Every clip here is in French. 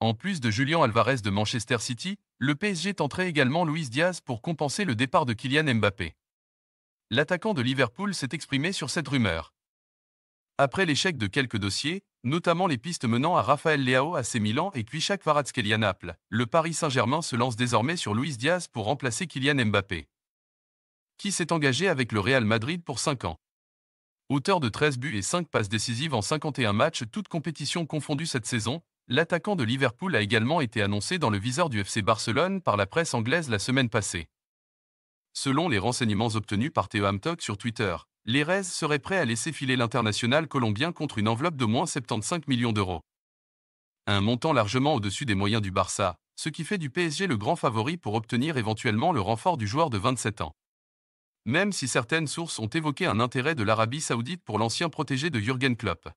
En plus de Julian Alvarez de Manchester City, le PSG tenterait également Luis Diaz pour compenser le départ de Kylian Mbappé. L'attaquant de Liverpool s'est exprimé sur cette rumeur. Après l'échec de quelques dossiers, notamment les pistes menant à Rafael Leao à ses Milan et Kwiczak varatskeli à Naples, le Paris Saint-Germain se lance désormais sur Luis Diaz pour remplacer Kylian Mbappé, qui s'est engagé avec le Real Madrid pour 5 ans. Auteur de 13 buts et 5 passes décisives en 51 matchs toutes compétitions confondues cette saison, L'attaquant de Liverpool a également été annoncé dans le viseur du FC Barcelone par la presse anglaise la semaine passée. Selon les renseignements obtenus par Theo Hamtok sur Twitter, les Rez serait prêt à laisser filer l'international colombien contre une enveloppe de moins 75 millions d'euros. Un montant largement au-dessus des moyens du Barça, ce qui fait du PSG le grand favori pour obtenir éventuellement le renfort du joueur de 27 ans. Même si certaines sources ont évoqué un intérêt de l'Arabie saoudite pour l'ancien protégé de Jürgen Klopp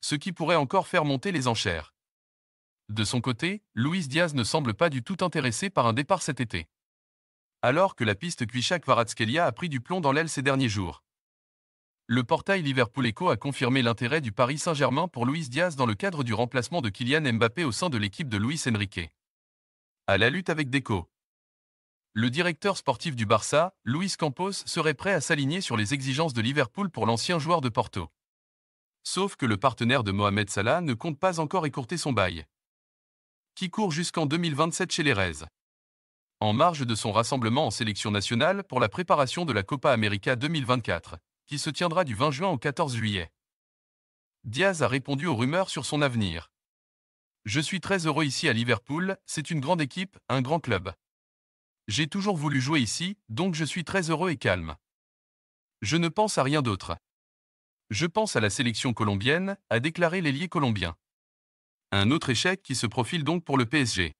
ce qui pourrait encore faire monter les enchères. De son côté, Luis Diaz ne semble pas du tout intéressé par un départ cet été. Alors que la piste kvichak varatskelia a pris du plomb dans l'aile ces derniers jours. Le portail Liverpool Echo a confirmé l'intérêt du Paris Saint-Germain pour Luis Diaz dans le cadre du remplacement de Kylian Mbappé au sein de l'équipe de Luis Enrique. À la lutte avec Deco. Le directeur sportif du Barça, Luis Campos, serait prêt à s'aligner sur les exigences de Liverpool pour l'ancien joueur de Porto. Sauf que le partenaire de Mohamed Salah ne compte pas encore écourter son bail, qui court jusqu'en 2027 chez les Reds. En marge de son rassemblement en sélection nationale pour la préparation de la Copa América 2024, qui se tiendra du 20 juin au 14 juillet. Diaz a répondu aux rumeurs sur son avenir. Je suis très heureux ici à Liverpool, c'est une grande équipe, un grand club. J'ai toujours voulu jouer ici, donc je suis très heureux et calme. Je ne pense à rien d'autre. Je pense à la sélection colombienne, a déclaré l'ailier colombien. Un autre échec qui se profile donc pour le PSG.